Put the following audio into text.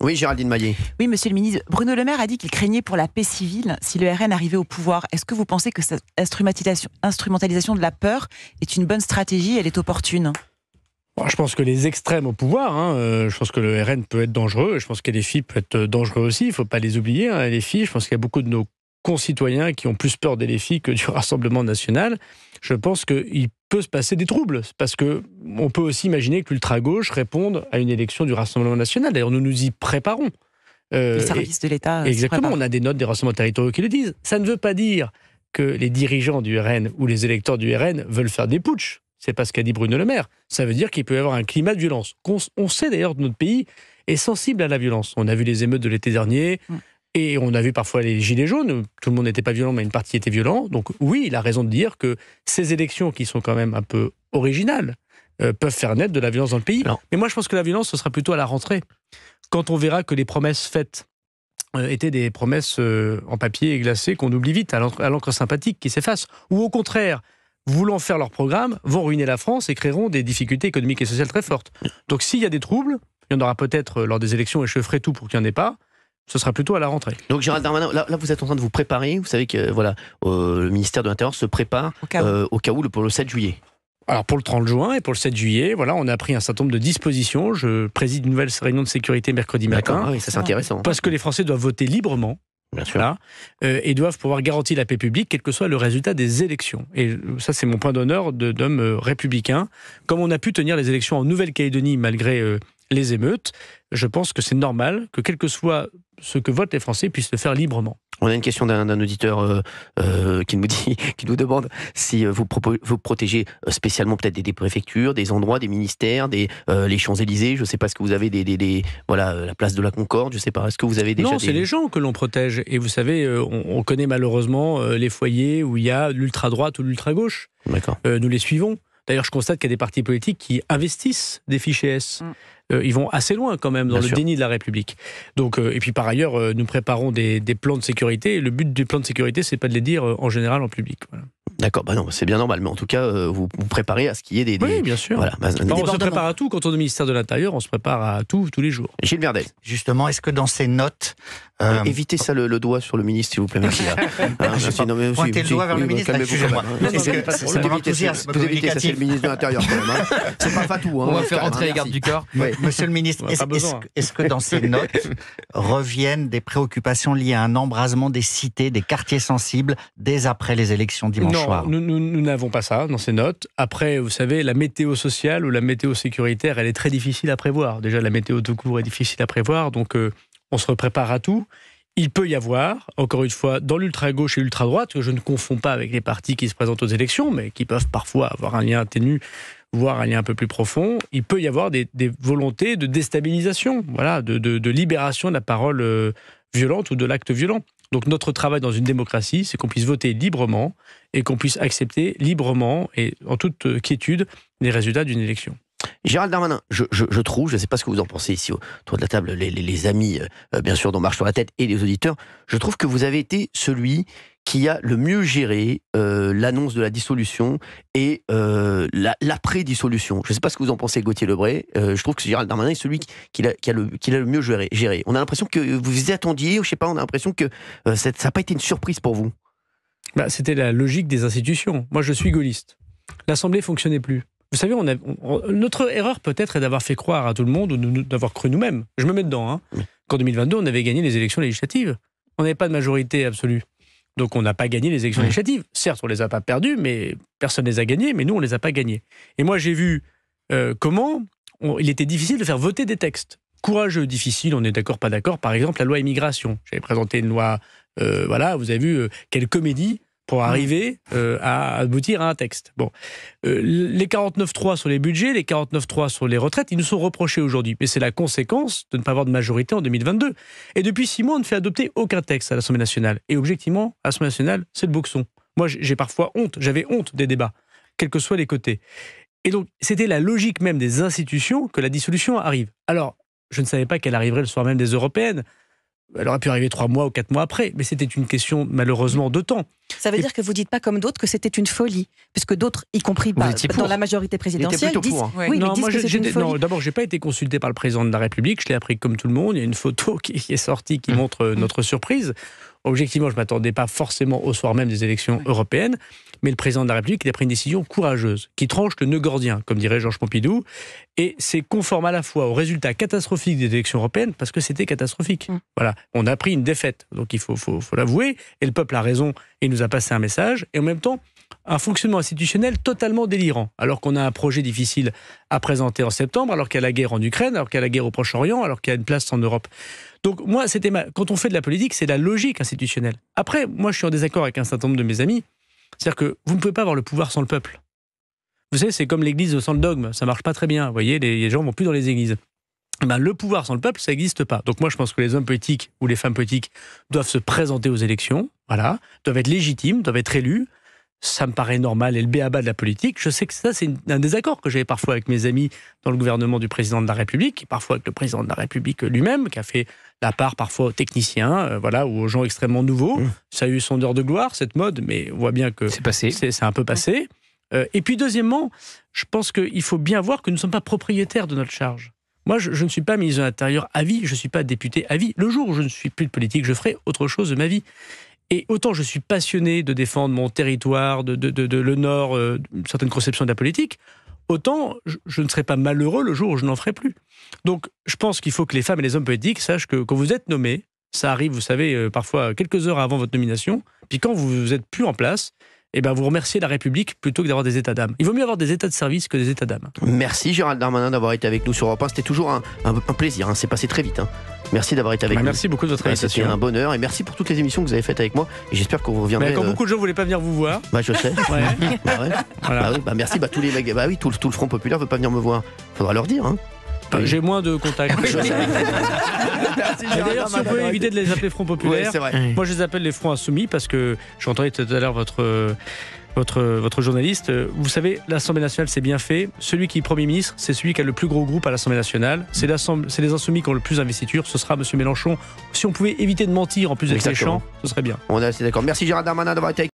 Oui, Géraldine Maillet. Oui, monsieur le ministre. Bruno Le Maire a dit qu'il craignait pour la paix civile si le RN arrivait au pouvoir. Est-ce que vous pensez que cette instrumentalisation de la peur est une bonne stratégie Elle est opportune je pense que les extrêmes au pouvoir, hein, euh, je pense que le RN peut être dangereux, je pense que les filles peuvent être dangereux aussi, il ne faut pas les oublier. Hein, les filles, je pense qu'il y a beaucoup de nos concitoyens qui ont plus peur des défis que du Rassemblement national, je pense qu'il peut se passer des troubles, parce que on peut aussi imaginer que l'ultra-gauche réponde à une élection du Rassemblement national. D'ailleurs, nous nous y préparons. Euh, les services de l'État. Exactement, on a des notes des rassemblements territoriaux qui le disent. Ça ne veut pas dire que les dirigeants du RN ou les électeurs du RN veulent faire des putschs. C'est pas ce qu'a dit Bruno Le Maire. Ça veut dire qu'il peut y avoir un climat de violence. On sait d'ailleurs que notre pays est sensible à la violence. On a vu les émeutes de l'été dernier, mm. Et on a vu parfois les gilets jaunes, tout le monde n'était pas violent, mais une partie était violente. Donc oui, il a raison de dire que ces élections, qui sont quand même un peu originales, euh, peuvent faire naître de la violence dans le pays. Mais moi, je pense que la violence, ce sera plutôt à la rentrée, quand on verra que les promesses faites euh, étaient des promesses euh, en papier et glacées qu'on oublie vite, à l'encre sympathique qui s'efface. Ou au contraire, voulant faire leur programme, vont ruiner la France et créeront des difficultés économiques et sociales très fortes. Donc s'il y a des troubles, il y en aura peut-être lors des élections et je ferai tout pour qu'il n'y en ait pas ce sera plutôt à la rentrée. Donc Gérald Darmanin, là, vous êtes en train de vous préparer. Vous savez que voilà, euh, le ministère de l'Intérieur se prépare au cas, où, euh, pour le 7 juillet. Alors pour le 30 juin et pour le 7 juillet, voilà, on a pris un certain nombre de dispositions. Je préside une nouvelle réunion de sécurité mercredi matin. Ah oui, ça c'est intéressant. Parce que les Français doivent voter librement. Bien sûr. Euh, et doivent pouvoir garantir la paix publique, quel que soit le résultat des élections. Et ça, c'est mon point d'honneur d'homme républicain. Comme on a pu tenir les élections en Nouvelle-Calédonie, malgré les émeutes. Je pense que c'est normal que, quel que soit ce que votent les Français, puissent le faire librement. On a une question d'un auditeur euh, euh, qui nous dit, qui nous demande si euh, vous, vous protégez spécialement peut-être des, préfectures, des endroits, des ministères, des les Champs Élysées. Je ne sais pas ce que vous avez des, des, voilà la place de la Concorde. Je ne sais pas. Est-ce que vous avez déjà non, c'est les gens que l'on protège. Et vous savez, on, connaît malheureusement les foyers où il y a l'ultra droite ou l'ultra gauche. D'accord. nous les suivons. D'ailleurs, je constate qu'il y a des partis politiques qui investissent des fichiers S. Mm. Euh, ils vont assez loin quand même dans le déni de la République. Donc, euh, et puis par ailleurs, euh, nous préparons des, plans de sécurité. le but des plans de sécurité, c'est pas de les dire en général en public. D'accord, bah c'est bien normal, mais en tout cas, vous vous préparez à ce qu'il y ait des. Oui, bien sûr. Bah, on se prépare à tout. Quand on est au ministère de l'Intérieur, on se prépare à tout tous les jours. Gilles Verdel. Justement, est-ce que dans ces notes, euh, euh, évitez ça le, doigt sur le ministre, s'il vous plaît, merci. Hein, le doigt vers le ministre, hein. C'est C'est le ministre de l'Intérieur, hein. C'est pas Fatou. On va faire rentrer les gardes du corps. Monsieur le ministre, est-ce que dans ces notes reviennent des préoccupations liées à un embrasement des cités, des quartiers sensibles, dès après les élections dimanche non, Nous n'avons pas ça dans ces notes. Après, vous savez, la météo sociale ou la météo sécuritaire, elle est très difficile à prévoir. Déjà, la météo tout cours est difficile à prévoir. Donc, euh, on se prépare à tout. Il peut y avoir, encore une fois, dans l'ultra-gauche et l'ultra-droite, que je ne confonds pas avec les partis qui se présentent aux élections, mais qui peuvent parfois avoir un lien ténu, voire un lien un peu plus profond, il peut y avoir des, volontés de déstabilisation, voilà, de, libération de la parole euh, violente ou de l'acte violent. Donc notre travail dans une démocratie, c'est qu'on puisse voter librement et qu'on puisse accepter librement et en toute euh, quiétude les résultats d'une élection. Gérald Darmanin, je, trouve, je ne sais pas ce que vous en pensez ici autour de la table, les, amis, euh, euh, bien sûr, dont Marche sur la tête et les auditeurs, je trouve que vous avez été celui qui a le mieux géré euh, l'annonce de la dissolution et l'après-dissolution. je ne sais pas ce que vous en pensez, Gauthier Lebray. je trouve que Gérald Darmanin est celui qui, a, le, mieux géré, On a l'impression que vous y attendiez, je sais pas, on a l'impression que ça n'a pas été une surprise pour vous. Bah, c'était la logique des institutions. Moi, je suis gaulliste. L'Assemblée fonctionnait plus. Vous savez, on notre erreur peut-être est d'avoir fait croire à tout le monde ou d'avoir cru nous-mêmes. Je me mets dedans. Hein. Qu'en 2022, on avait gagné les élections législatives. On n'avait pas de majorité absolue. Donc on n'a pas gagné les élections législatives. Certes, on les a pas perdues, mais personne ne les a gagnées, mais nous, on les a pas gagnées. Et moi, j'ai vu euh, comment il était difficile de faire voter des textes. Courageux, difficile, on est d'accord, pas d'accord. Par exemple, la loi immigration. J'avais présenté une loi, euh, voilà, vous avez vu, euh, quelle comédie pour mm. arriver euh, à aboutir à un texte. Bon, euh, les 49.3 sur les budgets, les 49.3 sur les retraites, ils nous sont reprochés aujourd'hui, mais c'est la conséquence de ne pas avoir de majorité en 2022. Et depuis six mois, on ne fait adopter aucun texte à l'Assemblée nationale. Et objectivement, à l'Assemblée nationale, c'est le boxon. Moi, j'ai parfois honte, j'avais honte des débats, quels que soient les côtés. Et donc, c'était la logique même des institutions que la dissolution arrive. Alors, je ne savais pas qu'elle arriverait le soir même des européennes. Elle aurait pu arriver trois mois ou quatre mois après, mais c'était une question malheureusement de temps. Ça veut dire que vous dites pas comme d'autres que c'était une folie, puisque d'autres, y compris dans la majorité présidentielle, disent, que c'est une folie. Non, d'abord, j'ai pas été consulté par le président de la République. Je l'ai appris comme tout le monde. Il y a une photo qui est sortie qui mmh. montre euh, notre mmh. surprise. Objectivement, je m'attendais pas forcément au soir même des élections européennes mais le président de la République il a pris une décision courageuse, qui tranche le nœud gordien, comme dirait Georges Pompidou, et c'est conforme à la fois au résultat catastrophique des élections européennes, parce que c'était catastrophique. Mm. Voilà, on a pris une défaite, donc il faut, l'avouer, et le peuple a raison, il nous a passé un message, et en même temps, un fonctionnement institutionnel totalement délirant, alors qu'on a un projet difficile à présenter en septembre, alors qu'il y a la guerre en Ukraine, alors qu'il y a la guerre au Proche-Orient, alors qu'il y a une place en Europe. Donc moi, c'était quand on fait de la politique, c'est la logique institutionnelle. Après, moi, je suis en désaccord avec un certain nombre de mes amis c'est-à-dire que vous ne pouvez pas avoir le pouvoir sans le peuple. Vous savez, c'est comme l'église sans le dogme, ça marche pas très bien. Vous voyez, les, gens vont plus dans les églises. Eh ben, le pouvoir sans le peuple, ça n'existe pas. Donc moi, je pense que les hommes politiques ou les femmes politiques doivent se présenter aux élections, voilà, doivent être légitimes, doivent être élus, ça me paraît normal et le béaba de la politique. Je sais que ça, c'est un désaccord que j'ai parfois avec mes amis dans le gouvernement du président de la République, et parfois avec le président de la République lui-même, qui a fait la part parfois aux techniciens, euh, voilà, ou aux gens extrêmement nouveaux. Mmh. Ça a eu son heure de gloire, cette mode, mais on voit bien que c'est passé. C'est un peu passé. Euh, et puis deuxièmement, je pense qu'il faut bien voir que nous ne sommes pas propriétaires de notre charge. Moi, je, je, ne suis pas ministre de l'Intérieur à vie, je ne suis pas député à vie. Le jour où je ne suis plus de politique, je ferai autre chose de ma vie. Et autant je suis passionné de défendre mon territoire, de, de, de, le Nord, euh, certaines conceptions de la politique, autant je, ne serai pas malheureux le jour où je n'en ferai plus. Donc je pense qu'il faut que les femmes et les hommes politiques sachent que quand vous êtes nommés, ça arrive, vous savez, euh, parfois quelques heures avant votre nomination, puis quand vous n'êtes plus en place, eh ben vous remerciez la République plutôt que d'avoir des états d'âme. Il vaut mieux avoir des états de service que des états d'âme. Merci Gérald Darmanin d'avoir été avec nous sur Europe 1. C'était toujours un, plaisir. Hein. C'est passé très vite. Hein. Merci d'avoir été avec bah, nous. Merci beaucoup de votre C'était un bonheur et merci pour toutes les émissions que vous avez faites avec moi. Et j'espère qu'on vous reviendrez. quand euh, beaucoup de gens voulaient pas venir vous voir. Bah je sais. Bah, bah, merci. Bah tous les Bah oui, tout, le Front populaire veut pas venir me voir. Faudra leur dire. Hein. Bah, j'ai moins de contacts. D'ailleurs, si on peut éviter de les appeler Front Populaire, moi je les appelle les Fronts Insoumis parce que j'entendais tout à l'heure votre. Votre, votre, journaliste. Vous savez, l'Assemblée nationale, c'est bien fait. Celui qui est Premier ministre, c'est celui qui a le plus gros groupe à l'Assemblée nationale. C'est les Insoumis qui ont le plus d'investiture. Ce sera M. Mélenchon. Si on pouvait éviter de mentir en plus d'être méchant, ce serait bien. On est assez d'accord. Merci Gérard Darmanin